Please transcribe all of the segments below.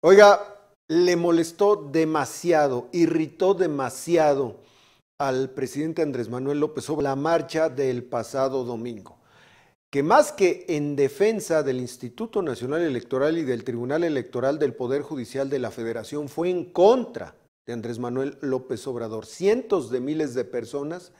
Oiga, le molestó demasiado, irritó demasiado al presidente Andrés Manuel López Obrador la marcha del pasado domingo, que más que en defensa del Instituto Nacional Electoral y del Tribunal Electoral del Poder Judicial de la Federación, fue en contra de Andrés Manuel López Obrador. Cientos de miles de personas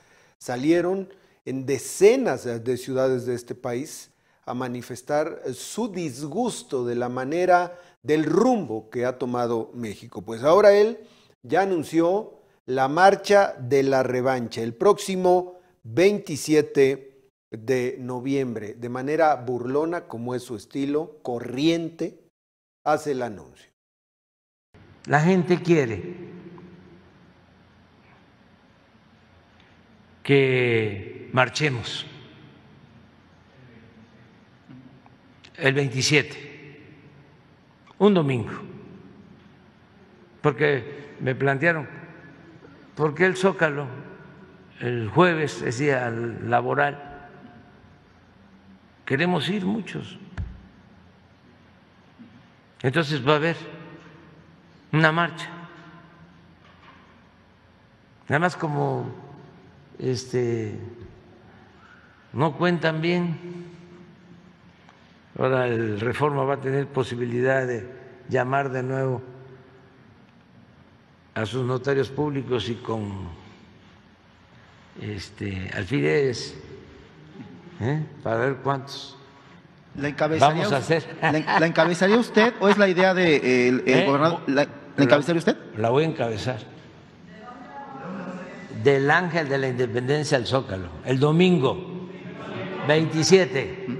salieron en decenas de ciudades de este país a manifestar su disgusto de la manera del rumbo que ha tomado México. Pues ahora él ya anunció la marcha de la revancha el próximo 27 de noviembre. De manera burlona, como es su estilo, corriente, hace el anuncio. La gente quiere que marchemos el 27 un domingo, porque me plantearon, ¿por qué el Zócalo el jueves es día laboral? Queremos ir muchos. Entonces va a haber una marcha. Nada más como este no cuentan bien Ahora el Reforma va a tener posibilidad de llamar de nuevo a sus notarios públicos y con este, alfileres ¿eh? para ver cuántos la vamos a hacer. ¿La, encabezaría usted o es la idea del de, el, ¿Eh? gobernador? ¿La, encabezaría usted? La voy a encabezar. Del Ángel de la Independencia al Zócalo, el domingo 27.